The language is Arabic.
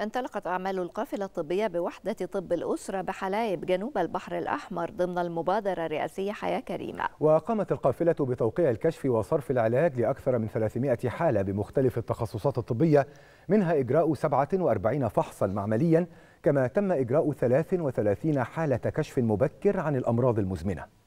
انطلقت أعمال القافلة الطبية بوحدة طب الأسرة بحلايب جنوب البحر الأحمر ضمن المبادرة الرئاسية حياة كريمة وقامت القافلة بتوقيع الكشف وصرف العلاج لأكثر من 300 حالة بمختلف التخصصات الطبية منها إجراء 47 فحصا معمليا كما تم إجراء 33 حالة كشف مبكر عن الأمراض المزمنة